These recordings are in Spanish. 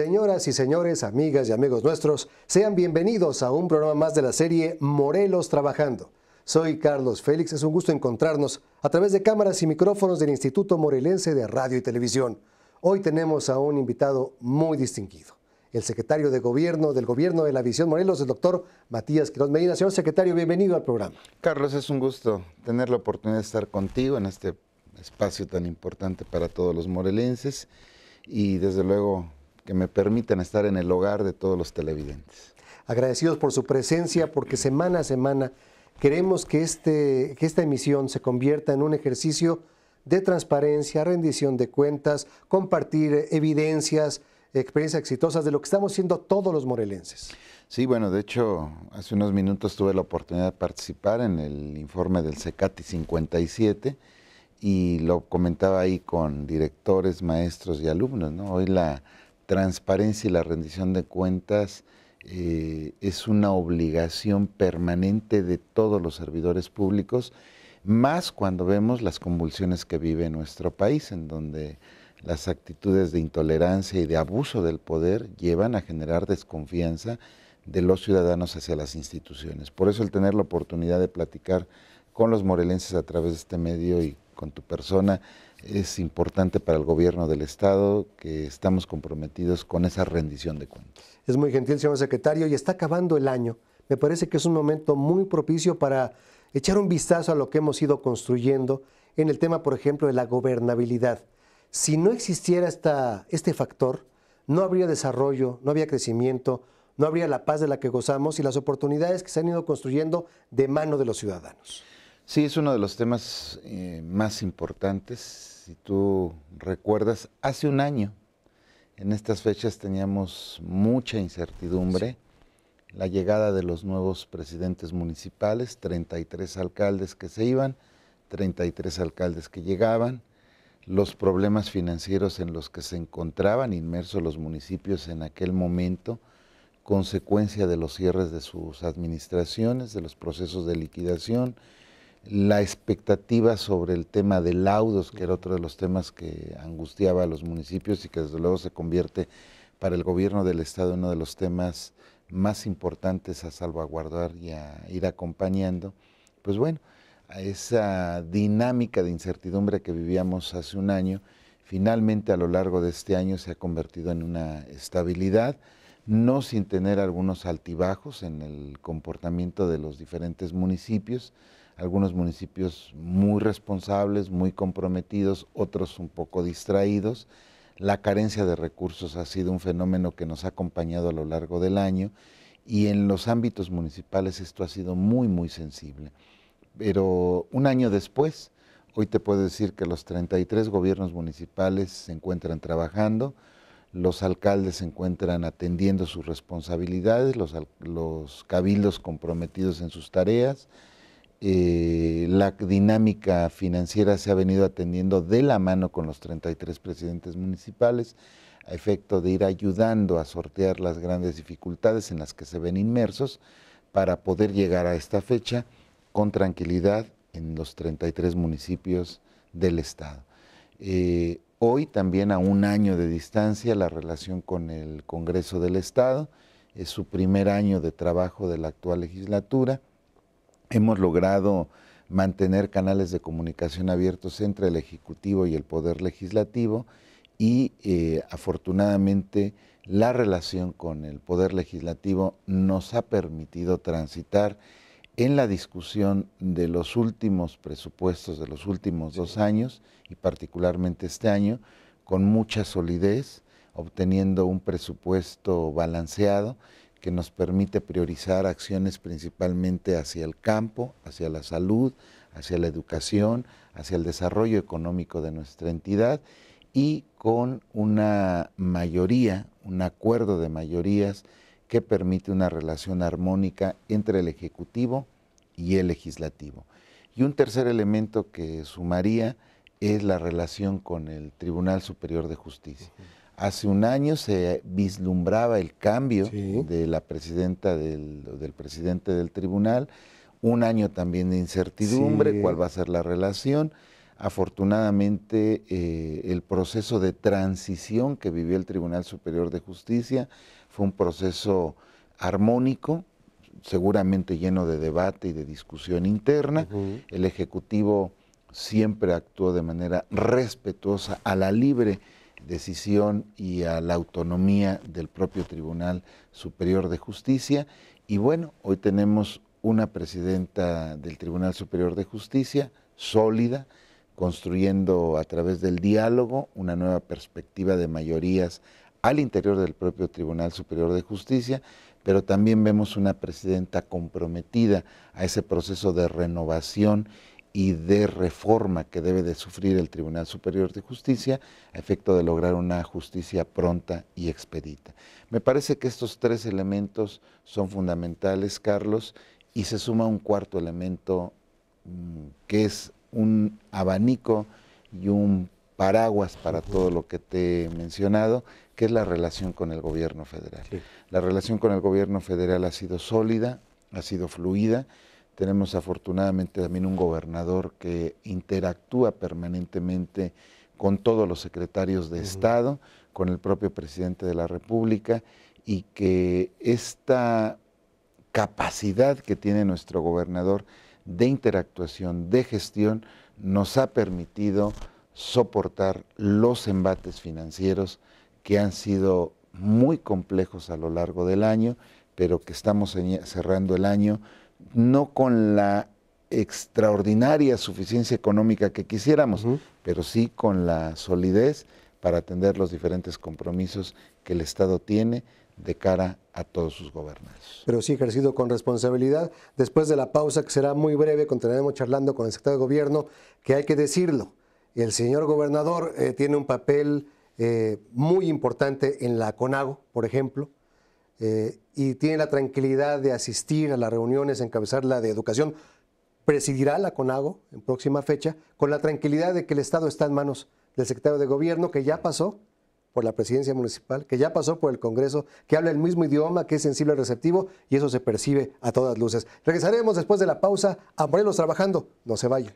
Señoras y señores, amigas y amigos nuestros, sean bienvenidos a un programa más de la serie Morelos Trabajando. Soy Carlos Félix, es un gusto encontrarnos a través de cámaras y micrófonos del Instituto Morelense de Radio y Televisión. Hoy tenemos a un invitado muy distinguido, el secretario de Gobierno del Gobierno de la Visión Morelos, el doctor Matías Quiroz Medina. Señor secretario, bienvenido al programa. Carlos, es un gusto tener la oportunidad de estar contigo en este espacio tan importante para todos los morelenses y desde luego que me permitan estar en el hogar de todos los televidentes. Agradecidos por su presencia, porque semana a semana queremos que, este, que esta emisión se convierta en un ejercicio de transparencia, rendición de cuentas, compartir eh, evidencias, experiencias exitosas de lo que estamos haciendo todos los morelenses. Sí, bueno, de hecho, hace unos minutos tuve la oportunidad de participar en el informe del CECATI 57 y lo comentaba ahí con directores, maestros y alumnos, ¿no? Hoy la, transparencia y la rendición de cuentas eh, es una obligación permanente de todos los servidores públicos, más cuando vemos las convulsiones que vive nuestro país, en donde las actitudes de intolerancia y de abuso del poder llevan a generar desconfianza de los ciudadanos hacia las instituciones. Por eso el tener la oportunidad de platicar con los morelenses a través de este medio y con tu persona. Es importante para el gobierno del Estado que estamos comprometidos con esa rendición de cuentas. Es muy gentil, señor secretario, y está acabando el año. Me parece que es un momento muy propicio para echar un vistazo a lo que hemos ido construyendo en el tema, por ejemplo, de la gobernabilidad. Si no existiera este factor, no habría desarrollo, no habría crecimiento, no habría la paz de la que gozamos y las oportunidades que se han ido construyendo de mano de los ciudadanos. Sí, es uno de los temas eh, más importantes. Si tú recuerdas, hace un año, en estas fechas teníamos mucha incertidumbre. La llegada de los nuevos presidentes municipales, 33 alcaldes que se iban, 33 alcaldes que llegaban, los problemas financieros en los que se encontraban inmersos los municipios en aquel momento, consecuencia de los cierres de sus administraciones, de los procesos de liquidación, la expectativa sobre el tema de laudos, que era otro de los temas que angustiaba a los municipios y que desde luego se convierte para el gobierno del Estado en uno de los temas más importantes a salvaguardar y a ir acompañando. Pues bueno, a esa dinámica de incertidumbre que vivíamos hace un año, finalmente a lo largo de este año se ha convertido en una estabilidad, no sin tener algunos altibajos en el comportamiento de los diferentes municipios, algunos municipios muy responsables, muy comprometidos, otros un poco distraídos. La carencia de recursos ha sido un fenómeno que nos ha acompañado a lo largo del año y en los ámbitos municipales esto ha sido muy, muy sensible. Pero un año después, hoy te puedo decir que los 33 gobiernos municipales se encuentran trabajando, los alcaldes se encuentran atendiendo sus responsabilidades, los, los cabildos comprometidos en sus tareas, eh, la dinámica financiera se ha venido atendiendo de la mano con los 33 presidentes municipales a efecto de ir ayudando a sortear las grandes dificultades en las que se ven inmersos para poder llegar a esta fecha con tranquilidad en los 33 municipios del estado. Eh, hoy también a un año de distancia la relación con el Congreso del Estado, es su primer año de trabajo de la actual legislatura hemos logrado mantener canales de comunicación abiertos entre el Ejecutivo y el Poder Legislativo y eh, afortunadamente la relación con el Poder Legislativo nos ha permitido transitar en la discusión de los últimos presupuestos de los últimos dos años y particularmente este año con mucha solidez, obteniendo un presupuesto balanceado que nos permite priorizar acciones principalmente hacia el campo, hacia la salud, hacia la educación, hacia el desarrollo económico de nuestra entidad y con una mayoría, un acuerdo de mayorías que permite una relación armónica entre el Ejecutivo y el Legislativo. Y un tercer elemento que sumaría es la relación con el Tribunal Superior de Justicia. Hace un año se vislumbraba el cambio de la presidenta del, presidente del tribunal, un año también de incertidumbre, cuál va a ser la relación. Afortunadamente, eh, el proceso de transición que vivió el Tribunal Superior de Justicia fue un proceso armónico, seguramente lleno de debate y de discusión interna. El Ejecutivo siempre actuó de manera respetuosa a la libre decisión y a la autonomía del propio Tribunal Superior de Justicia. Y bueno, hoy tenemos una presidenta del Tribunal Superior de Justicia sólida, construyendo a través del diálogo una nueva perspectiva de mayorías al interior del propio Tribunal Superior de Justicia, pero también vemos una presidenta comprometida a ese proceso de renovación y de reforma que debe de sufrir el Tribunal Superior de Justicia a efecto de lograr una justicia pronta y expedita. Me parece que estos tres elementos son fundamentales, Carlos, y se suma un cuarto elemento mm, que es un abanico y un paraguas para todo lo que te he mencionado, que es la relación con el gobierno federal. La relación con el gobierno federal ha sido sólida, ha sido fluida, tenemos afortunadamente también un gobernador que interactúa permanentemente con todos los secretarios de Estado, con el propio presidente de la República y que esta capacidad que tiene nuestro gobernador de interactuación, de gestión, nos ha permitido soportar los embates financieros que han sido muy complejos a lo largo del año, pero que estamos cerrando el año no con la extraordinaria suficiencia económica que quisiéramos, pero sí con la solidez para atender los diferentes compromisos que el Estado tiene de cara a todos sus gobernantes. Pero sí ejercido con responsabilidad. Después de la pausa, que será muy breve, continuaremos charlando con el sector de Gobierno, que hay que decirlo, el señor gobernador eh, tiene un papel eh, muy importante en la CONAGO, por ejemplo, eh, y tiene la tranquilidad de asistir a las reuniones, encabezar la de educación, presidirá la CONAGO en próxima fecha, con la tranquilidad de que el Estado está en manos del secretario de Gobierno, que ya pasó por la presidencia municipal, que ya pasó por el Congreso, que habla el mismo idioma, que es sensible y receptivo, y eso se percibe a todas luces. Regresaremos después de la pausa a Morelos trabajando. No se vayan.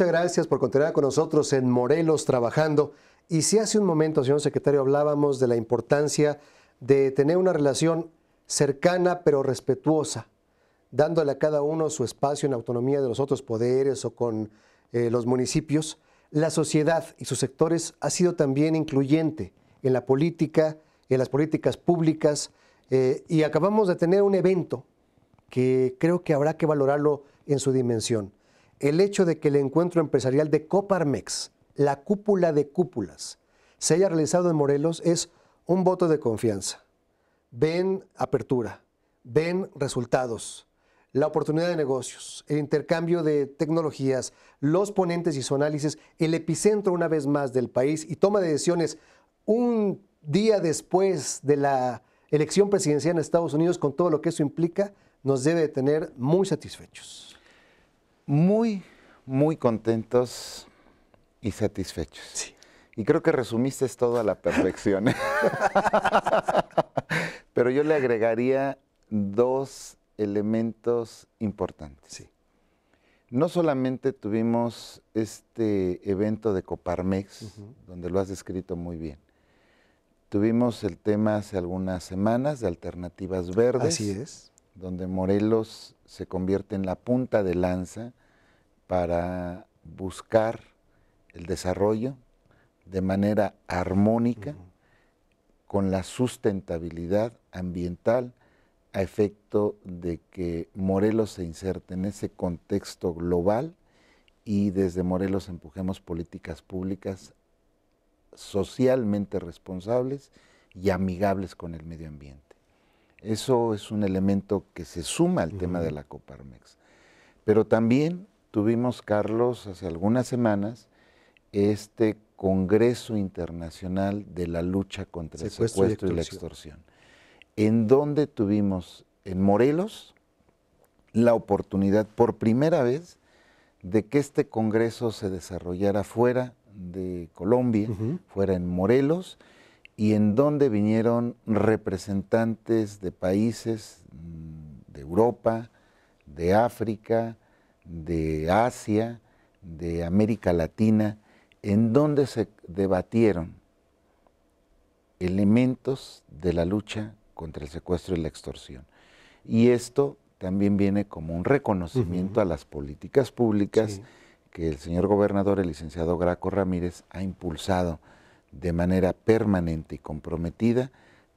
muchas gracias por continuar con nosotros en Morelos trabajando. Y si hace un momento, señor secretario, hablábamos de la importancia de tener una relación cercana pero respetuosa, dándole a cada uno su espacio en autonomía de los otros poderes o con eh, los municipios, la sociedad y sus sectores ha sido también incluyente en la política, en las políticas públicas, eh, y acabamos de tener un evento que creo que habrá que valorarlo en su dimensión el hecho de que el encuentro empresarial de Coparmex, la cúpula de cúpulas, se haya realizado en Morelos es un voto de confianza. Ven apertura, ven resultados, la oportunidad de negocios, el intercambio de tecnologías, los ponentes y su análisis, el epicentro una vez más del país y toma de decisiones un día después de la elección presidencial en Estados Unidos con todo lo que eso implica, nos debe tener muy satisfechos muy, muy contentos y satisfechos. Sí. Y creo que resumiste todo a la perfección. ¿eh? Pero yo le agregaría dos elementos importantes. Sí. No solamente tuvimos este evento de Coparmex, donde lo has descrito muy bien. Tuvimos el tema hace algunas semanas de alternativas verdes. Así es. Donde Morelos se convierte en la punta de lanza para buscar el desarrollo de manera armónica con la sustentabilidad ambiental a efecto de que Morelos se inserte en ese contexto global y desde Morelos empujemos políticas públicas socialmente responsables y amigables con el medio ambiente. Eso es un elemento que se suma al tema de la Coparmex. Pero también tuvimos, Carlos, hace algunas semanas, este Congreso Internacional de la Lucha contra el Secuestro, y, la Extorsión, en donde tuvimos en Morelos la oportunidad por primera vez de que este Congreso se desarrollara fuera de Colombia, fuera en Morelos, y en donde vinieron representantes de países mm, de Europa, de África, de Asia, de América Latina, en donde se debatieron elementos de la lucha contra el secuestro y la extorsión. Y esto también viene como un reconocimiento a las políticas públicas que el señor gobernador, el licenciado Graco Ramírez, ha impulsado de manera permanente y comprometida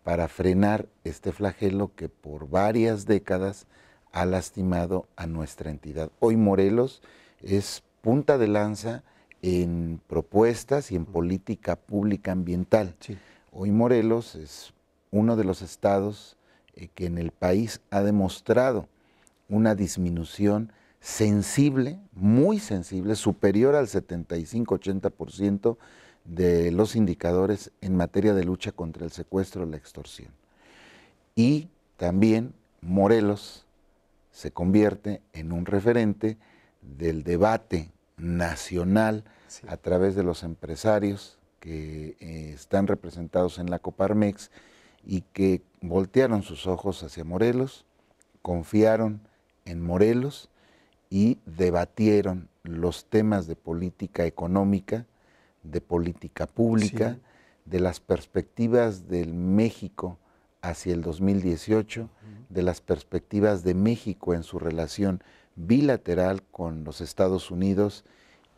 para frenar este flagelo que por varias décadas ha lastimado a nuestra entidad. Hoy Morelos es punta de lanza en propuestas y en política pública ambiental. Hoy Morelos es uno de los estados eh, que en el país ha demostrado una disminución sensible, muy sensible, superior al 75-80% de los indicadores en materia de lucha contra el secuestro y la extorsión. Y también Morelos se convierte en un referente del debate nacional a través de los empresarios que eh, están representados en la Coparmex y que voltearon sus ojos hacia Morelos, confiaron en Morelos y debatieron los temas de política económica de política pública, de las perspectivas del México hacia el 2018, de las perspectivas de México en su relación bilateral con los Estados Unidos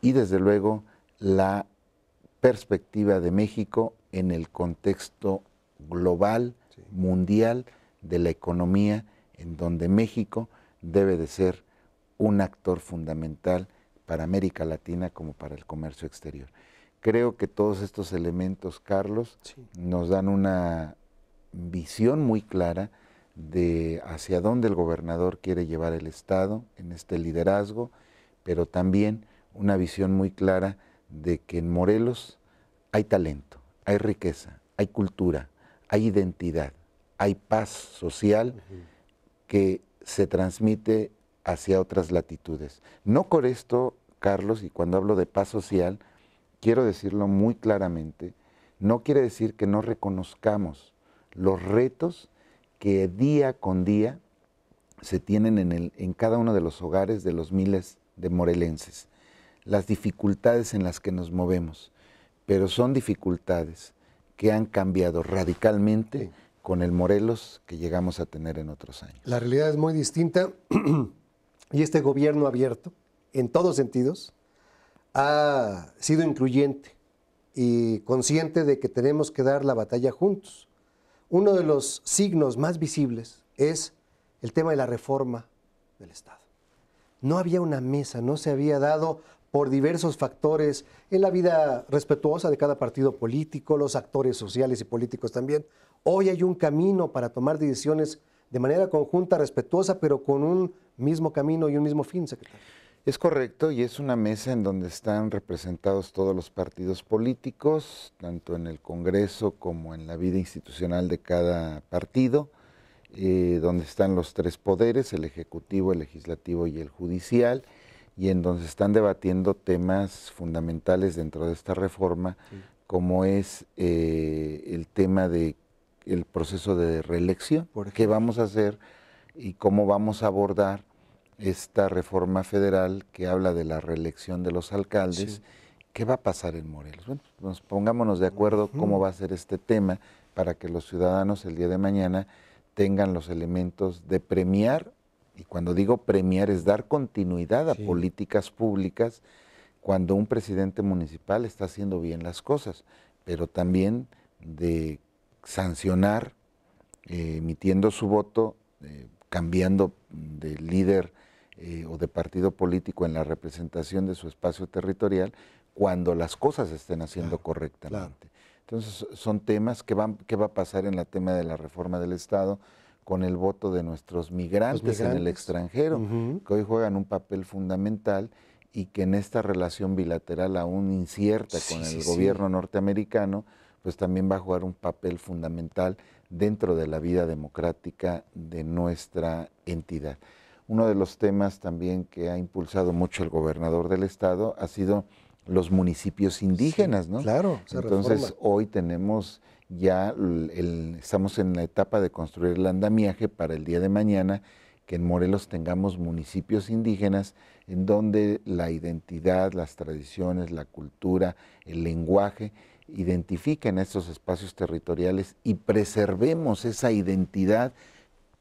y desde luego la perspectiva de México en el contexto global, mundial, de la economía, en donde México debe de ser un actor fundamental para América Latina como para el comercio exterior. Creo que todos estos elementos, Carlos, nos dan una visión muy clara de hacia dónde el gobernador quiere llevar el Estado en este liderazgo, pero también una visión muy clara de que en Morelos hay talento, hay riqueza, hay cultura, hay identidad, hay paz social que se transmite hacia otras latitudes. No con esto, Carlos, y cuando hablo de paz social, quiero decirlo muy claramente, no quiere decir que no reconozcamos los retos que día con día se tienen en, el, en cada uno de los hogares de los miles de morelenses, las dificultades en las que nos movemos, pero son dificultades que han cambiado radicalmente con el Morelos que llegamos a tener en otros años. La realidad es muy distinta y este gobierno abierto, en todos sentidos, ha sido incluyente y consciente de que tenemos que dar la batalla juntos. Uno de los signos más visibles es el tema de la reforma del Estado. No había una mesa, no se había dado por diversos factores en la vida respetuosa de cada partido político, los actores sociales y políticos también. Hoy hay un camino para tomar decisiones de manera conjunta, respetuosa, pero con un mismo camino y un mismo fin, secretario. Es correcto, y es una mesa en donde están representados todos los partidos políticos, tanto en el Congreso como en la vida institucional de cada partido, eh, donde están los tres poderes, el Ejecutivo, el Legislativo y el Judicial, y en donde están debatiendo temas fundamentales dentro de esta reforma, como es eh, el tema del proceso de reelección, qué vamos a hacer y cómo vamos a abordar esta reforma federal que habla de la reelección de los alcaldes. ¿Qué va a pasar en Morelos? Bueno, pongámonos de acuerdo cómo va a ser este tema para que los ciudadanos el día de mañana tengan los elementos de premiar, y cuando digo premiar es dar continuidad a políticas públicas cuando un presidente municipal está haciendo bien las cosas, pero también de sancionar, eh, emitiendo su voto, eh, cambiando de líder eh, o de partido político en la representación de su espacio territorial cuando las cosas estén haciendo correctamente. Entonces, son temas que van, va a pasar en la tema de la reforma del Estado con el voto de nuestros migrantes, en el extranjero, que hoy juegan un papel fundamental y que en esta relación bilateral aún incierta con el gobierno norteamericano, pues también va a jugar un papel fundamental dentro de la vida democrática de nuestra entidad. Uno de los temas también que ha impulsado mucho el gobernador del estado ha sido los municipios indígenas, ¿no? Claro. Entonces hoy tenemos ya, estamos en la etapa de construir el andamiaje para el día de mañana, que en Morelos tengamos municipios indígenas en donde la identidad, las tradiciones, la cultura, el lenguaje identifiquen estos espacios territoriales y preservemos esa identidad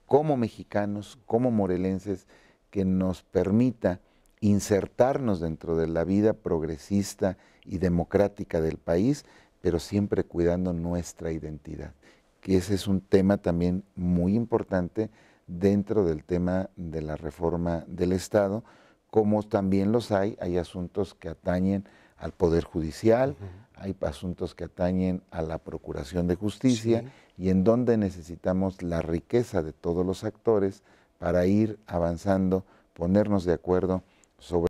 como mexicanos, como morelenses, que nos permita insertarnos dentro de la vida progresista y democrática del país, pero siempre cuidando nuestra identidad, que ese es un tema también muy importante dentro del tema de la reforma del Estado, como también los hay, hay asuntos que atañen al Poder Judicial, hay asuntos que atañen a la Procuración de Justicia y en donde necesitamos la riqueza de todos los actores para ir avanzando, ponernos de acuerdo sobre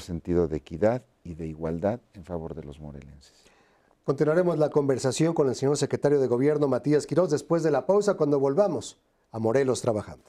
sentido de equidad y de igualdad en favor de los morelenses. Continuaremos la conversación con el señor secretario de Gobierno Matías Quirós después de la pausa cuando volvamos a Morelos trabajando.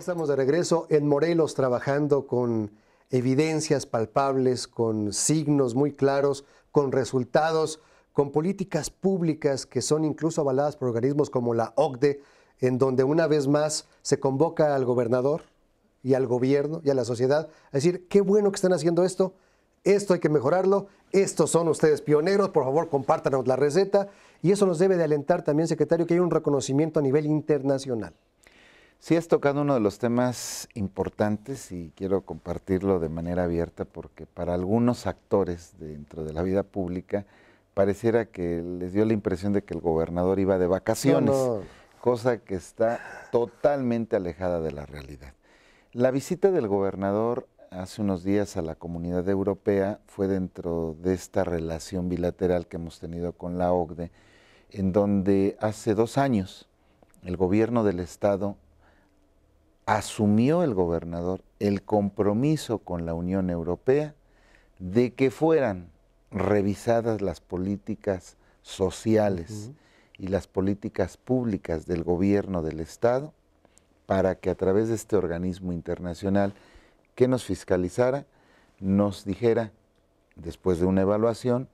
estamos de regreso en Morelos trabajando con evidencias palpables, con signos muy claros, con resultados, con políticas públicas que son incluso avaladas por organismos como la OCDE, en donde una vez más se convoca al gobernador y al gobierno y a la sociedad a decir, qué bueno que están haciendo esto, esto hay que mejorarlo, estos son ustedes pioneros, por favor compártanos la receta y eso nos debe de alentar también, secretario, que hay un reconocimiento a nivel internacional. Sí has tocado uno de los temas importantes y quiero compartirlo de manera abierta porque para algunos actores dentro de la vida pública pareciera que les dio la impresión de que el gobernador iba de vacaciones, cosa que está totalmente alejada de la realidad. La visita del gobernador hace unos días a la comunidad europea fue dentro de esta relación bilateral que hemos tenido con la OCDE, en donde hace dos años el gobierno del Estado asumió el gobernador el compromiso con la Unión Europea de que fueran revisadas las políticas sociales y las políticas públicas del gobierno del Estado para que a través de este organismo internacional que nos fiscalizara, nos dijera, después de una evaluación,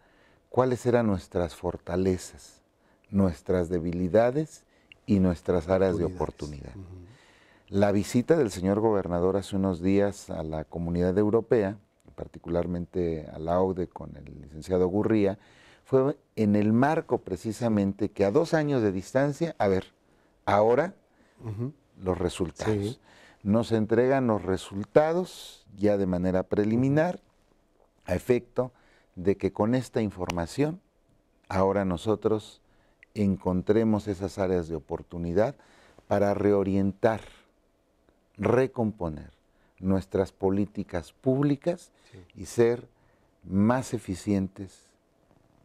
cuáles eran nuestras fortalezas, nuestras debilidades y nuestras áreas de oportunidad. La visita del señor gobernador hace unos días a la comunidad europea, particularmente a la e con el licenciado Gurría, fue en el marco precisamente que a dos años de distancia, a ver, ahora los resultados. Nos entregan los resultados ya de manera preliminar, a efecto de que con esta información, ahora nosotros encontremos esas áreas de oportunidad para reorientar recomponer nuestras políticas públicas y ser más eficientes,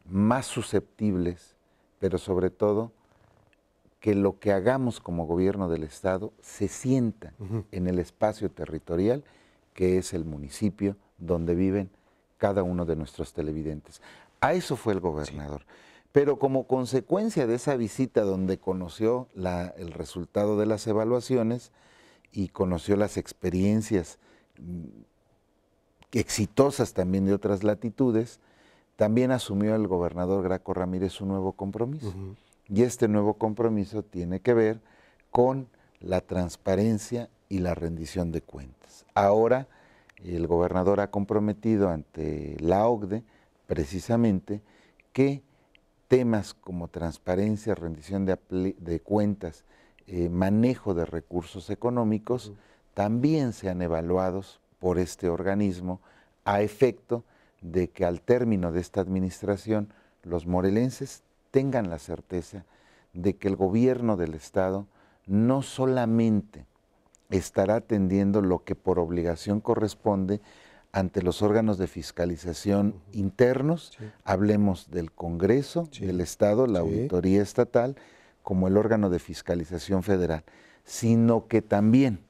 más susceptibles, pero sobre todo que lo que hagamos como gobierno del Estado se sienta en el espacio territorial que es el municipio donde viven cada uno de nuestros televidentes. A eso fue el gobernador. Pero como consecuencia de esa visita donde conoció el resultado de las evaluaciones, y conoció las experiencias mm, exitosas también de otras latitudes, también asumió el gobernador Graco Ramírez un nuevo compromiso. Y este nuevo compromiso tiene que ver con la transparencia y la rendición de cuentas. Ahora el gobernador ha comprometido ante la OCDE precisamente que temas como transparencia, rendición de cuentas eh, manejo de recursos económicos también sean evaluados por este organismo a efecto de que al término de esta administración los morelenses tengan la certeza de que el gobierno del Estado no solamente estará atendiendo lo que por obligación corresponde ante los órganos de fiscalización internos, hablemos del Congreso, del Estado, la Auditoría Estatal, como el órgano de fiscalización federal, sino que también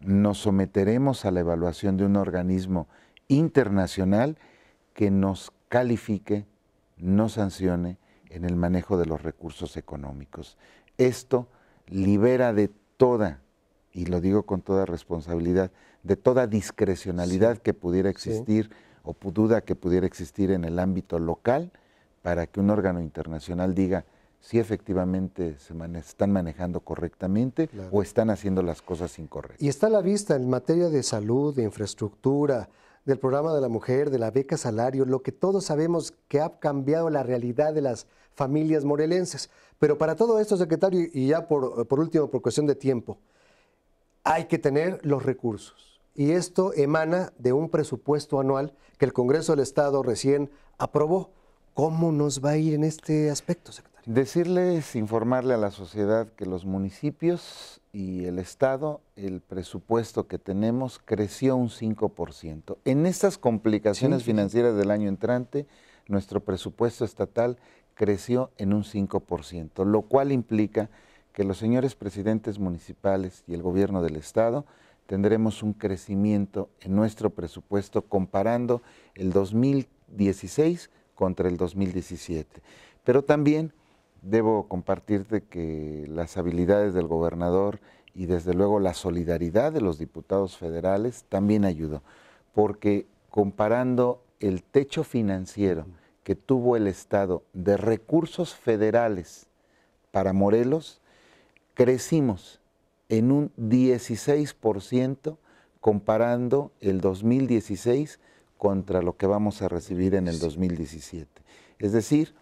nos someteremos a la evaluación de un organismo internacional que nos califique, nos sancione en el manejo de los recursos económicos. Esto libera de toda, y lo digo con toda responsabilidad, de toda discrecionalidad que pudiera existir o duda que pudiera existir en el ámbito local para que un órgano internacional diga, si efectivamente se están manejando correctamente o están haciendo las cosas incorrectas. Y está la vista en materia de salud, de infraestructura, del programa de la mujer, de la beca salario, lo que todos sabemos que ha cambiado la realidad de las familias morelenses. Pero para todo esto, secretario, y ya por, por último, por cuestión de tiempo, hay que tener los recursos. Y esto emana de un presupuesto anual que el Congreso del Estado recién aprobó. ¿Cómo nos va a ir en este aspecto, secretario? Decirles, informarle a la sociedad que los municipios y el Estado, el presupuesto que tenemos creció un 5%. En estas complicaciones financieras del año entrante, nuestro presupuesto estatal creció en un 5%, lo cual implica que los señores presidentes municipales y el gobierno del Estado tendremos un crecimiento en nuestro presupuesto comparando el 2016 contra el 2017. Pero también debo compartirte que las habilidades del gobernador y desde luego la solidaridad de los diputados federales también ayudó, porque comparando el techo financiero que tuvo el Estado de recursos federales para Morelos, crecimos en un 16% comparando el 2016 contra lo que vamos a recibir en el 2017. Es decir,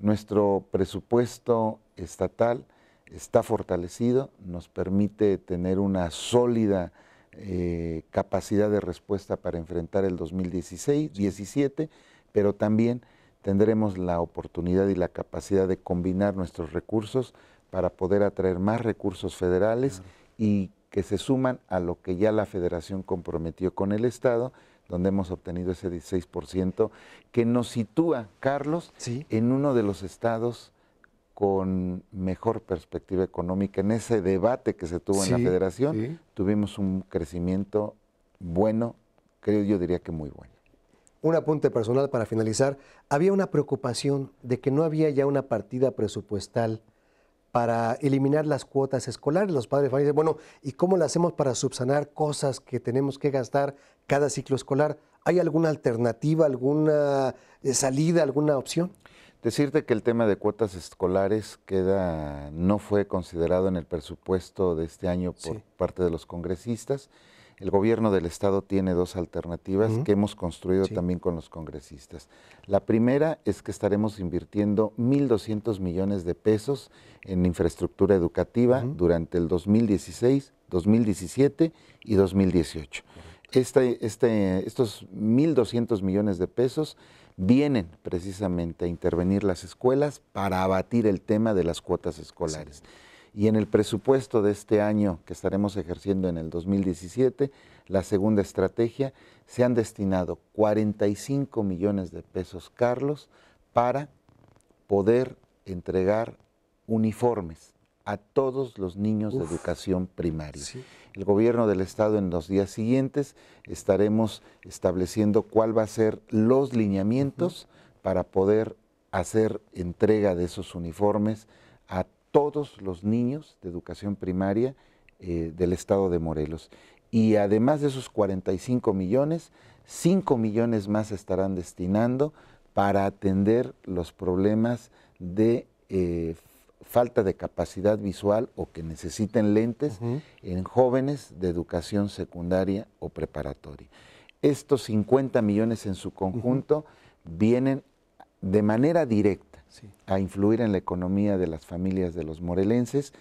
nuestro presupuesto estatal está fortalecido, nos permite tener una sólida eh, capacidad de respuesta para enfrentar el 2016-17, pero también tendremos la oportunidad y la capacidad de combinar nuestros recursos para poder atraer más recursos federales y que se suman a lo que ya la federación comprometió con el Estado donde hemos obtenido ese 16%, que nos sitúa, Carlos, en uno de los estados con mejor perspectiva económica. En ese debate que se tuvo en la federación, tuvimos un crecimiento bueno, creo yo diría que muy bueno. Un apunte personal para finalizar. Había una preocupación de que no había ya una partida presupuestal para eliminar las cuotas escolares. Los padres de bueno, ¿y cómo lo hacemos para subsanar cosas que tenemos que gastar cada ciclo escolar? ¿Hay alguna alternativa, alguna eh, salida, alguna opción? Decirte que el tema de cuotas escolares queda, no fue considerado en el presupuesto de este año por parte de los congresistas. El gobierno del Estado tiene dos alternativas que hemos construido también con los congresistas. La primera es que estaremos invirtiendo 1.200 millones de pesos en infraestructura educativa durante el 2016, 2017 y 2018. Este, este, estos 1.200 millones de pesos vienen precisamente a intervenir las escuelas para abatir el tema de las cuotas escolares y en el presupuesto de este año que estaremos ejerciendo en el 2017, la segunda estrategia, se han destinado 45 millones de pesos, Carlos, para poder entregar uniformes a todos los niños de educación primaria. El gobierno del estado en los días siguientes estaremos estableciendo cuál va a ser los lineamientos para poder hacer entrega de esos uniformes a todos los niños de educación primaria eh, del estado de Morelos. Y además de esos 45 millones, 5 millones más estarán destinando para atender los problemas de eh, falta de capacidad visual o que necesiten lentes en jóvenes de educación secundaria o preparatoria. Estos 50 millones en su conjunto vienen de manera directa a influir en la economía de las familias de los morelenses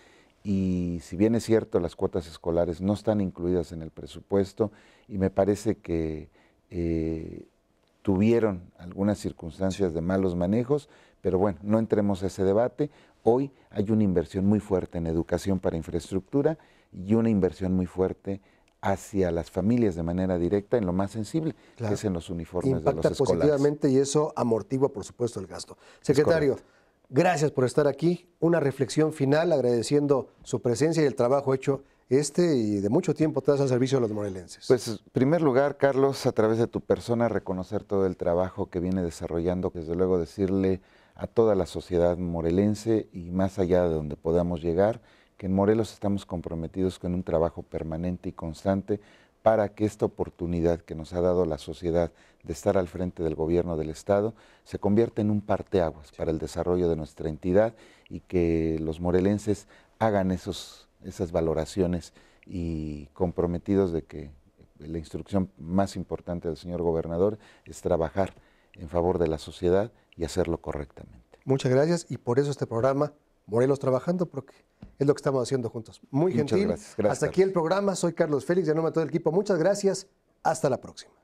y si bien es cierto, las cuotas escolares no están incluidas en el presupuesto y me parece que eh, tuvieron algunas circunstancias de malos manejos, pero bueno, no entremos a ese debate. Hoy hay una inversión muy fuerte en educación para infraestructura y una inversión muy fuerte en hacia las familias de manera directa en lo más sensible, que es en los uniformes de los escolares. positivamente y eso amortigua, por supuesto, el gasto. Secretario, gracias por estar aquí. Una reflexión final agradeciendo su presencia y el trabajo hecho este y de mucho tiempo tras al servicio de los morelenses. Pues, en primer lugar, Carlos, a través de tu persona, reconocer todo el trabajo que viene desarrollando, desde luego decirle a toda la sociedad morelense y más allá de donde podamos llegar, que en Morelos estamos comprometidos con un trabajo permanente y constante para que esta oportunidad que nos ha dado la sociedad de estar al frente del gobierno del Estado se convierta en un parteaguas para el desarrollo de nuestra entidad y que los morelenses hagan esos, esas valoraciones y comprometidos de que la instrucción más importante del señor gobernador es trabajar en favor de la sociedad y hacerlo correctamente. Muchas gracias y por eso este programa Morelos trabajando porque es lo que estamos haciendo juntos. Muy gentil. Hasta aquí el programa. Soy Carlos Félix, de nombre todo el equipo. Muchas gracias. Hasta la próxima.